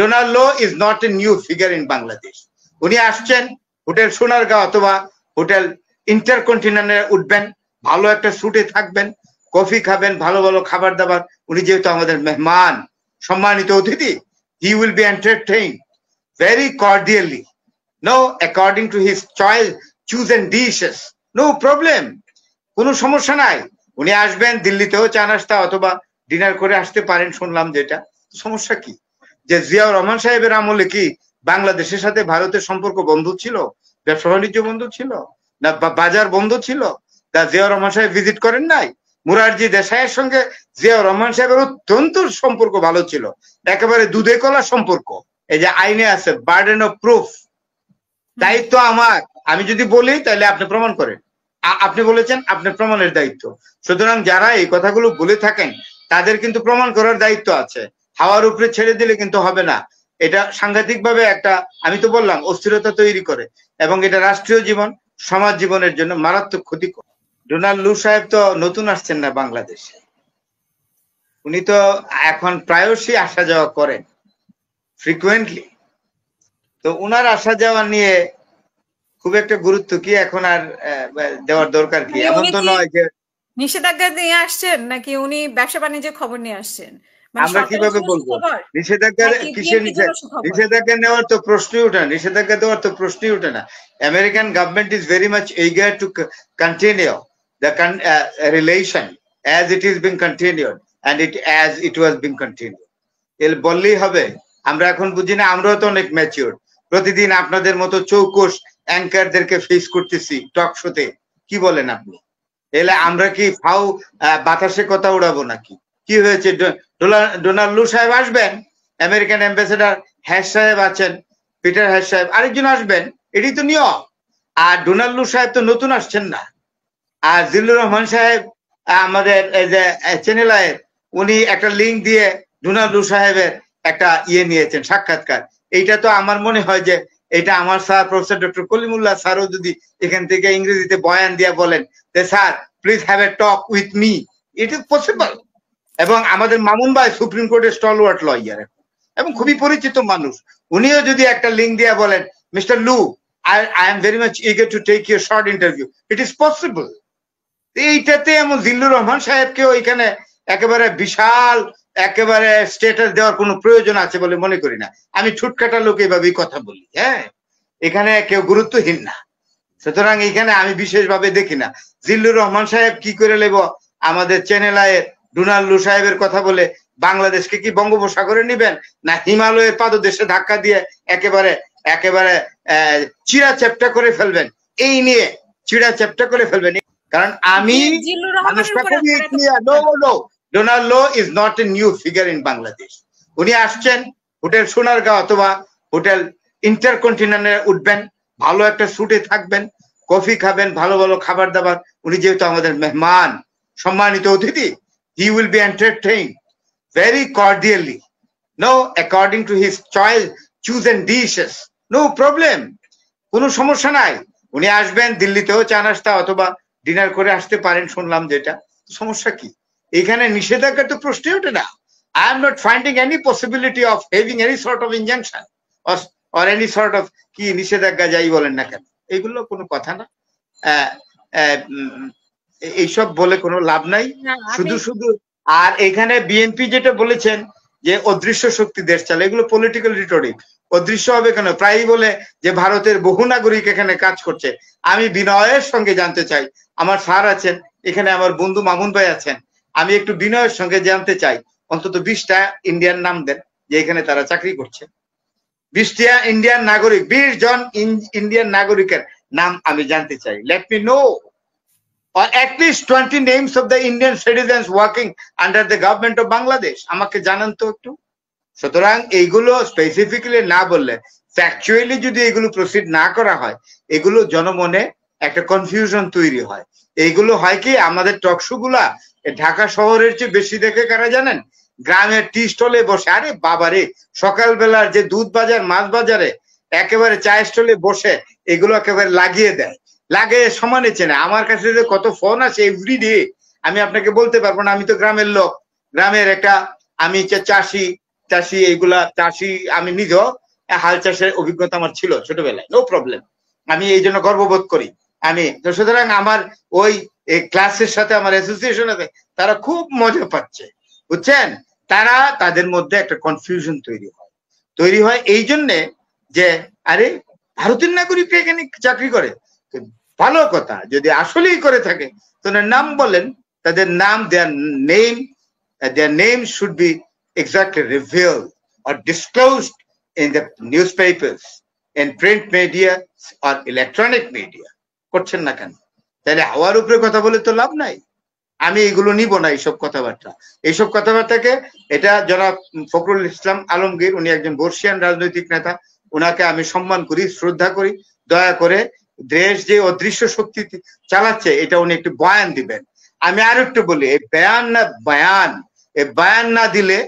Donald Lu is not a new figure in Bangladesh উনি আসছেন hotel Sonargaon অথবা হোটেল ইন্টারকন্টিনেন্টে উঠবেন ভালো একটা সুটে থাকবেন কফি খাবেন ভালো ভালো খাবার দাবার উনি যেহেতু আমাদের মেহমান সম্মানিত অতিথি he will be entertain very cordially no according to his choice choose and dishes no problem কোনো সমস্যা নাই উনি আসবেন দিল্লিতেও চা নাস্তা অথবা ডিনার করে আসতে পারেন শুনলাম যেটা সমস্যা কি যে জিয়াউর রহমান সাহেবের আমলে কি বাংলাদেশের সাথে ভারতের সম্পর্ক বন্ধ ছিল ব্যবসা বাণিজ্য বন্ধ ছিল না বাজার বন্ধ ছিল তা জিয়াউর রহমান সাহেব ভিজিট করেন নাই মুরারজি দেশাইয়ের সঙ্গে জিয়াউর রহমান সাহেবের অত্যন্ত সম্পর্ক ভালো ছিল একেবারে দুধে কলা সম্পর্ক এই যে আইনে আছে বার্ডেন অফ প্রুফ দায়িত্ব আমার আমি যদি বলি তাহলে আপনি প্রমাণ করেন আপনি বলেছেন আপনার প্রমাণের দায়িত্ব সুতরাং যারা এই কথাগুলো বলে থাকেন তাদের কিন্তু প্রমাণ করার দায়িত্ব আছে হাওয়ার উপরে ছেড়ে দিলে কিন্তু হবে না এটা সাংঘাতিক ভাবে একটা আমি তো বললাম অস্থিরতা তৈরি করে এবং এটা রাষ্ট্রীয় জীবন সমাজ জীবনের জন্য মারাত্মক ক্ষতিকর ডোনাল্ড লু সাহেব তো নতুন আসছেন না বাংলাদেশে উনি তো এখন প্রায়শই আসা যাওয়া করেন ফ্রিকুয়েন্টলি তো উনার আসা যাওয়া নিয়ে খুব একটা গুরুত্ব কি এখন আর দেওয়ার দরকার কি মানে এমন তো নয় যে নিষেধাজ্ঞা নিয়ে আসছেন নাকি উনি ব্যবসা বাণিজ্যের খবর নিয়ে আসছেন মানে আমরা কিভাবে বলবো নিষেধাজ্ঞা কিসের নিষেধাজ্ঞা নেওয়ার তো প্রশ্নই ওঠে না নিষেধাজ্ঞা দেওয়ার তো প্রশ্নই ওঠে না American government is very much eager to continue the relation as it is being continue and it as it was being continue এল বললেই হবে আমরা এখন বুঝি না আমরাও তো অনেক ম্যাচিওর প্রতিদিন আপনাদের মতো চৌকস অ্যাঙ্কারদেরকে ফেস করতেছি টক শোতে কি বলেন আপনি এলে আমরা কি ফাও বাতাসে কথা উড়াবো নাকি কি হয়েছে ডোনাল্ড লু সাহেব আসবেন আমেরিকান অ্যাম্বাসেডার হ্যাস সাহেব আছেন পিটার হ্যাস সাহেব আরেকজন আসবেন এটি তো নিয়ম আর ডোনাল্ড লু সাহেব তো নতুন আসছেন না আর জিল্লুর রহমান সাহেব আমাদের যে চ্যানেল আয়ের উনি একটা লিঙ্ক দিয়ে ডোনাল্ড লু সাহেবের একটা ইয়ে নিয়েছেন সাক্ষাৎকার এইটা তো আমার মনে হয় যে এটা আমার স্যার প্রফেসর ডক্টর কলিমুল্লাহ স্যারও যদি এখান থেকে ইংরেজিতে বয়ান দিয়ে বলেন যে sir please have a talk with me it is possible এবং আমাদের মামুন ভাই সুপ্রিম কোর্টের স্টল ওয়ার্ড লয়ার এবং খুবই পরিচিত মানুষ উনিও যদি একটা লিঙ্ক দিয়ে বলেন mister Lu I I am very much eager to take your short interview it is possible এইটাতে এমন জিল্লুর রহমান সাহেবকেও এখানে একেবারে বিশাল একেবারে স্টেটাস দেওয়ার কোনো প্রয়োজন আছে বলে মনে করি না আমি ছুটকাটা লোক এইভাবেই কথা বলি হ্যাঁ এখানে কেউ গুরুত্বহীন না সুতরাং এখানে আমি বিশেষভাবে দেখি না জিল্লুর রহমান সাহেব কি করে লেব আমাদের চ্যানেল আয়ের ডোনাল্ডো সাহেবের কথা বলে বাংলাদেশকে কি বঙ্গোপসাগরে নিবেন না হিমালয়ের পাদদেশে ধাক্কা দিয়ে একেবারে একেবারে চিরা চ্যাপটা করে ফেলবেন এই নিয়ে চিরা চ্যাপটা করে ফেলবেন কারণ আমি ডোনাল্ডো Lu is not a new figure in Bangladesh উনি আসছেন হোটেল সোনারগাঁও অথবা হোটেল ইন্টারকন্টিনেন্টে উঠবেন ভালো একটা সুটে থাকবেন কফি খাবেন ভালো ভালো খাবার দাবার উনি যেহেতু আমাদের মেহমান সম্মানিত অতিথি he will be entertained very cordially. No, according to his choice, chosen dishes. No problem. কোনো সমস্যা নাই উনি আসবেন দিল্লিতেও চা নাস্তা অথবা ডিনার করে আসতে পারেন শুনলাম যেটা সমস্যা কি এখানে নিষেধাজ্ঞা তো প্রশ্নই ওঠে না I am not finding any possibility of having any sort of injunction or any sort of কি নিষেধাজ্ঞা যাই বলেন না কেন এগুলো কোনো কথা না এইসব বলে কোনো লাভ নাই শুধু শুধু আর এখানে বিএনপি যেটা বলেছেন যে অদৃশ্য শক্তি দেশ চালে এগুলো পলিটিক্যাল রিটোরিক অদৃশ্য হবে কেন প্রায়ই বলে যে ভারতের বহু নাগরিক এখানে কাজ করছে আমি বিনয়ের সঙ্গে জানতে চাই আমার স্যার আছেন এখানে আমার বন্ধু মামুন ভাই আছেন আমি একটু বিনয়ের সঙ্গে জানতে চাই অন্তত বিশটা ইন্ডিয়ান নাম দেন যে এখানে তারা চাকরি করছে বিশটা ইন্ডিয়ান নাগরিক বিশ জন ইন্ডিয়ান নাগরিকের নাম আমি জানতে চাই let me know or at least 20 names of the Indian citizens working under the government of Bangladesh. আমাকে জানান তো একটু সুতরাং এইগুলো স্পেসিফিক্যালি না বললে ফ্যাকচুয়ালি যদি এগুলো প্রসিড না করা হয় এগুলো জনমনে একটা কনফিউশন তৈরি হয় এইগুলো হয় কি আমাদের টকশো গুলা ঢাকা শহরের চেয়ে বেশি দেখে কারা জানেন গ্রামের টি স্টলে বসে আরে বাবারে সকালবেলার যে দুধ বাজার মাছ বাজারে একেবারে চায়ের স্টলে বসে এগুলো একেবারে লাগিয়ে দেয় লাগে সমানে চেনে আমার কাছে যে কত ফোন আছে এভরিডে আমি আপনাকে বলতে পারবো না আমি তো গ্রামের লোক গ্রামের একটা আমি চাষি চাষি এইগুলা চাষি আমি নিজেও হাল চাষের অভিজ্ঞতা আমার ছিল ছোটবেলায় নো প্রবলেম আমি এই জন্য গর্ববোধ করি আমি তো সুতরাং আমার ওই ক্লাসের সাথে আমার অ্যাসোসিয়েশন আছে তারা খুব মজা পাচ্ছে বুঝছেন তারা তাদের মধ্যে একটা কনফিউশন তৈরি হয় তৈরি হয় এই জন্যে যে আরে ভারতের নাগরিক এখানে চাকরি করে ভালো কথা যদি আসলেই করে থাকে তাদের নাম বলেন তাদের নাম their name their name should be exactly or disclose in the news paper in print media আর ইলেকট্রনিক মিডিয়া করছেন না কেন তাহলে হাওয়ার উপরে কথা বলে তো লাভ নাই আমি এগুলো নিব না এইসব কথাবার্তা এইসব কথাবার্তাকে এটা যারা ফখরুল ইসলাম আলমগীর উনি একজন বর্ষিয়ান রাজনৈতিক নেতা ওনাকে আমি সম্মান করি শ্রদ্ধা করি দয়া করে দেশ যে অদৃশ্য শক্তি চালাচ্ছে এটা উনি একটু বয়ান দিবেন আমি আর একটু বলি এই বয়ান না বয়ান এই বয়ান না দিলে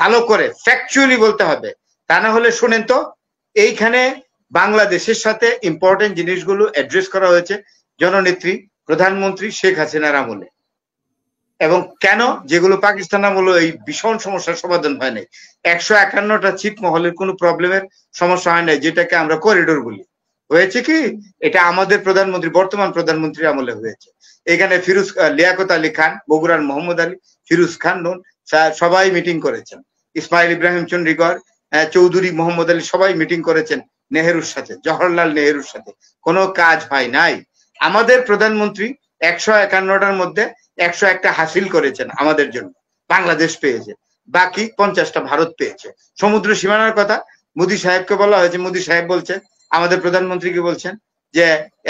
ভালো করে ফ্যাকচুয়ালি বলতে হবে তা না হলে শোনেন তো এইখানে বাংলাদেশের সাথে ইম্পর্টেন্ট জিনিসগুলো অ্যাড্রেস করা হয়েছে জননেত্রী প্রধানমন্ত্রী শেখ হাসিনার আমলে এবং কেন যেগুলো পাকিস্তান আমলে এই ভীষণ সমস্যার সমাধান হয় নাই একশো একান্নটা ছিটমহলের কোনো প্রবলেমের সমস্যা হয় নাই যেটাকে আমরা করিডোর বলি হয়েছে কি এটা আমাদের প্রধানমন্ত্রী বর্তমান প্রধানমন্ত্রীর আমলে হয়েছে এখানে ফিরুজ লিয়াকত আলী খান বগুড়ার মোহাম্মদ আলী ফিরুজ খান নুন সবাই মিটিং করেছেন ইসমাইল ইব্রাহিম চন্ডীগড় চৌধুরী মোহাম্মদ আলী সবাই মিটিং করেছেন নেহেরুর সাথে জওহরলাল নেহেরুর সাথে কোনো কাজ হয় নাই আমাদের প্রধানমন্ত্রী একশো একান্নটার মধ্যে একশো একটা হাসিল করেছেন আমাদের জন্য বাংলাদেশ পেয়েছে বাকি পঞ্চাশটা ভারত পেয়েছে সমুদ্র সীমানার কথা মোদী সাহেবকে বলা হয়েছে মোদী সাহেব বলছে আমাদের প্রধানমন্ত্রীকে বলছেন যে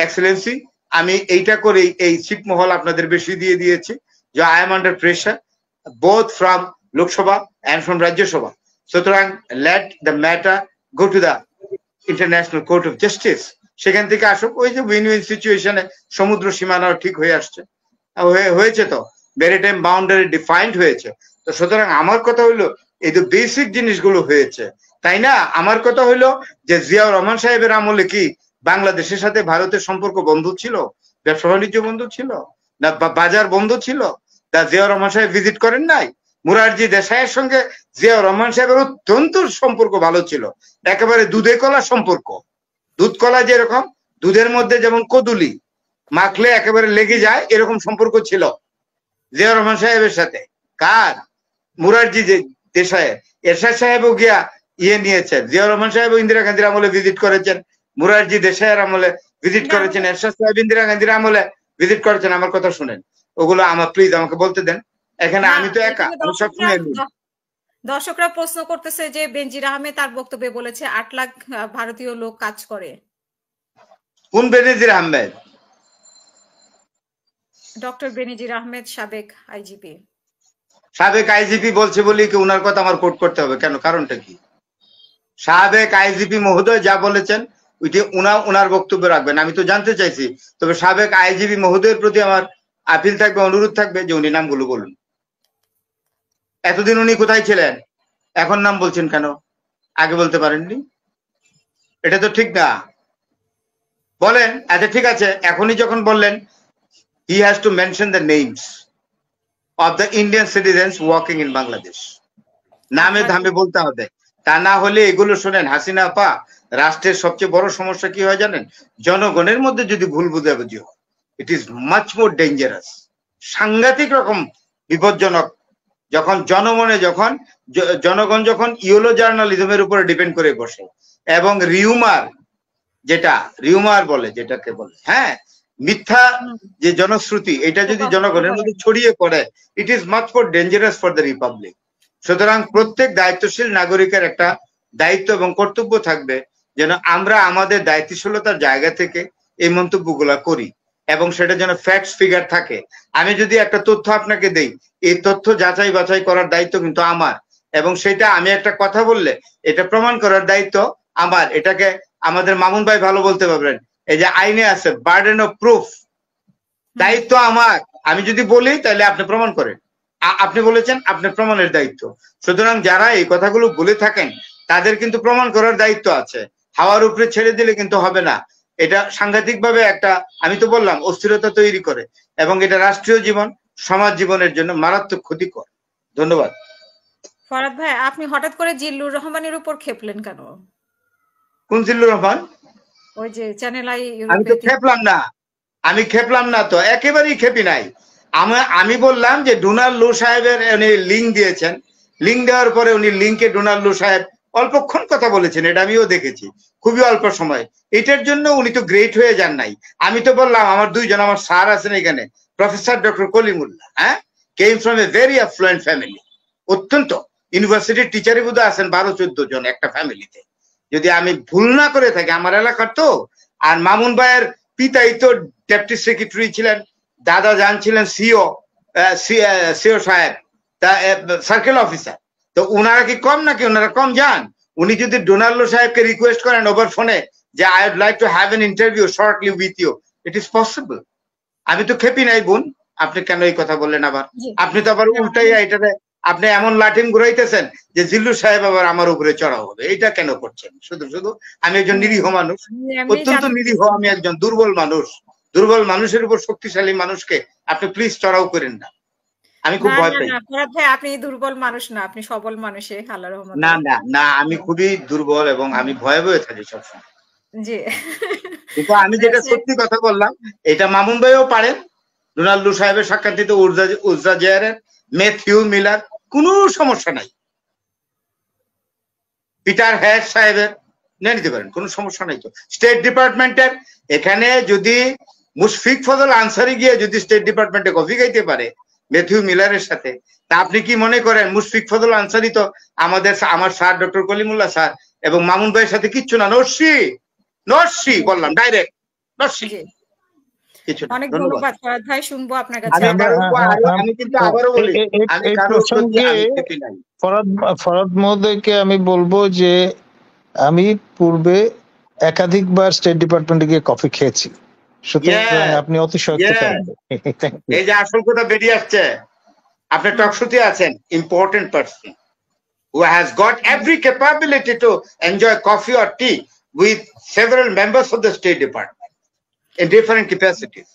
এক্সেলেন্সি আমি এইটা করেই এই ছিটমহল আপনাদের বেশি দিয়ে দিয়েছি যে I am under pressure both from Lok Sabha and from Rajya Sabha সুতরাং let the matter go to the international court of justice সেখান থেকে আসুক ওই যে উইন উইন সিচুয়েশনে সমুদ্র সীমানাও ঠিক হয়ে আসছে হয়েছে তো টাইম বাউন্ডারি ডিফাইন্ড হয়েছে তো সুতরাং আমার কথা হলো এই যে বেসিক জিনিসগুলো হয়েছে তাই না আমার কথা হইলো যে জিয়াউর রহমান সাহেবের আমলে কি বাংলাদেশের সাথে ভারতের সম্পর্ক বন্ধ ছিল ব্যবসা বাণিজ্য বন্ধ ছিল না বাজার বন্ধ ছিল তা জিয়াউর রহমান সাহেব ভিজিট করেন নাই মুরারজি দেশাইয়ের সঙ্গে জিয়াউর রহমান সাহেবের অত্যন্ত সম্পর্ক ভালো ছিল একেবারে দুধে কলা সম্পর্ক দুধ কলা যেরকম দুধের মধ্যে যেমন কদুলি মাখলে একেবারে লেগে যায় এরকম সম্পর্ক ছিল জিয়াউর রহমান সাহেবের সাথে কার মুরারজি যে দেশায় এরশাদ সাহেবও গিয়া ইয়ে নিয়েছেন জিয়া রহমান সাহেব ইন্দিরা গান্ধীর আমলে ভিজিট করেছেন মুরারজি দেশাইয়ের আমলে ভিজিট করেছেন এরশাদ সাহেব ইন্দিরা গান্ধীর আমলে ভিজিট করেছেন আমার কথা শুনেন ওগুলো আমার প্লিজ আমাকে বলতে দেন এখানে আমি তো একা আমি সব শুনে দর্শকরা প্রশ্ন করতেছে যে বেনজির আহমেদ তার বক্তব্যে বলেছে আট লাখ ভারতীয় লোক কাজ করে কোন বেনজির আহমেদ ডক্টর বেনজির আহমেদ সাবেক আইজিপি সাবেক আইজিপি বলছে বলি কি ওনার কথা আমার কোট করতে হবে কেন কারণটা কি সাবেক আইজিপি মহোদয় যা বলেছেন ওইটি উনা ওনার বক্তব্য রাখবেন আমি তো জানতে চাইছি তবে সাবেক আইজিপি মহোদয়ের প্রতি আমার আপিল থাকবে অনুরোধ থাকবে যে উনি নামগুলো বলুন এতদিন উনি কোথায় ছিলেন এখন নাম বলছেন কেন আগে বলতে পারেননি এটা তো ঠিক না বলেন আচ্ছা ঠিক আছে এখনই যখন বললেন he has to mention the names of the Indian citizens working in Bangladesh নামে ধামে বলতে হবে তা না হলে এগুলো শোনেন হাসিনা পা রাষ্ট্রের সবচেয়ে বড় সমস্যা কি হয় জানেন জনগণের মধ্যে যদি ভুল বুঝাবুঝি হয় it is much more dangerous সাংঘাতিক রকম বিপজ্জনক যখন জনমনে যখন জনগণ যখন ইয়োলো জার্নালিজমের উপরে ডিপেন্ড করে বসে এবং রিউমার যেটা রিউমার বলে যেটাকে বলে হ্যাঁ মিথ্যা যে জনশ্রুতি এটা যদি জনগণের মধ্যে ছড়িয়ে পড়ে it is much more dangerous for the republic সুতরাং প্রত্যেক দায়িত্বশীল নাগরিকের একটা দায়িত্ব এবং কর্তব্য থাকবে যেন আমরা আমাদের দায়িত্বশীলতার জায়গা থেকে এই মন্তব্যগুলা করি এবং সেটা যেন ফ্যাক্টস ফিগার থাকে আমি যদি একটা তথ্য আপনাকে দেই এই তথ্য যাচাই বাছাই করার দায়িত্ব কিন্তু আমার এবং সেটা আমি একটা কথা বললে এটা প্রমাণ করার দায়িত্ব আমার এটাকে আমাদের মামুন ভাই ভালো বলতে পারবেন এই যে আইনে আছে বার্ডেন অফ প্রুফ দায়িত্ব আমার আমি যদি বলি তাহলে আপনি প্রমাণ করেন আপনি বলেছেন আপনার প্রমাণের দায়িত্ব সুতরাং যারা এই কথাগুলো বলে থাকেন তাদের কিন্তু প্রমাণ করার দায়িত্ব আছে হাওয়ার উপরে ছেড়ে দিলে কিন্তু হবে না এটা সাংঘাতিক ভাবে একটা আমি তো বললাম অস্থিরতা তৈরি করে এবং এটা রাষ্ট্রীয় জীবন সমাজ জীবনের জন্য মারাত্মক ক্ষতিকর ধন্যবাদ ফরাদ ভাই আপনি হঠাৎ করে জিল্লুর রহমানের উপর খেপলেন কেন কোন জিল্লুর রহমান ওই যে চ্যানেল আই আমি তো খেপলাম না আমি খেপলাম না তো একেবারেই খেপি নাই আমি বললাম যে ডোনাল্ড লু সাহেবের উনি লিঙ্ক দিয়েছেন লিঙ্ক দেওয়ার পরে উনি লিঙ্কে ডোনাল্ড লু সাহেব অল্পক্ষণ কথা বলেছেন এটা আমিও দেখেছি খুবই অল্প সময় এটার জন্য উনি তো গ্রেট হয়ে যান নাই আমি তো বললাম আমার দুইজন আমার স্যার আছেন এখানে প্রফেসর ডক্টর কলিমুল্লাহ হ্যাঁ came from a very affluent family অত্যন্ত ইউনিভার্সিটির টিচারই বোধ আছেন বারো চোদ্দ জন একটা ফ্যামিলিতে যদি আমি ভুল না করে থাকি আমার এলাকার তো আর মামুন ভাইয়ের পিতাই তো ডেপুটি সেক্রেটারি ছিলেন দাদা যান ছিলেন সিও সিও সাহেব তা সার্কেল অফিসার তো ওনারা কি কম নাকি ওনারা কম যান উনি যদি ডোনাল্ডো সাহেবকে রিকোয়েস্ট করেন ওভার ফোনে যে I would like to have an interview shortly with you it is possible আমি তো খেপি নাই বোন আপনি কেন এই কথা বললেন আবার আপনি তো আবার উল্টাই এটাতে আপনি এমন লাঠিম ঘুরাইতেছেন যে জিল্লু সাহেব আবার আমার উপরে চড়া হবে এটা কেন করছেন শুধু শুধু আমি একজন নিরীহ মানুষ অত্যন্ত নিরীহ আমি একজন দুর্বল মানুষ দুর্বল মানুষের উপর শক্তিশালী মানুষকে আপনি প্লিজ চড়াও করেন না আমি খুব ভয় পাই আপনি দুর্বল মানুষ না আপনি সবল মানুষে না না না আমি খুবই দুর্বল এবং আমি ভয় ভয়ে থাকি সবসময় জি কিন্তু আমি যেটা সত্যি কথা বললাম এটা মামুন ভাইও পারেন রোনাল্ডো সাহেবের সাক্ষাৎ দিতে উর্জা জেয়ারের ম্যাথিউ মিলার কোন সমস্যা নাই পিটার হ্যাস সাহেবের নিয়ে নিতে পারেন কোনো সমস্যা নাই তো স্টেট ডিপার্টমেন্টের এখানে যদি মুশফিক ফজল আনসারি গিয়ে যদি স্টেট ডিপার্টমেন্টে কফি খাইতে পারে মেথিউ মিলারের সাথে তা আপনি কি মনে করেন মুশফিক ফজল আনসারি তো আমাদের আমার স্যার ডক্টর কলিমুল্লাহ স্যার এবং মামুন ভাইয়ের সাথে কিচ্ছু না নসি নসি বললাম ডাইরেক্ট নসি আচ্ছা, হ্যাঁ, হ্যাঁ, হ্যাঁ, আমি বলবো যে আমি পূর্বে একাধিকবার স্টেট ডিপার্টমেন্টে গিয়ে কফি খেয়েছি সুতরাং আপনি অতি এই যে আসল কথা বেরিয়ে আসছে আপনি টকশুতে আছেন important person who has got every capability to enjoy coffee or tea with several members of the State Department in different capacities.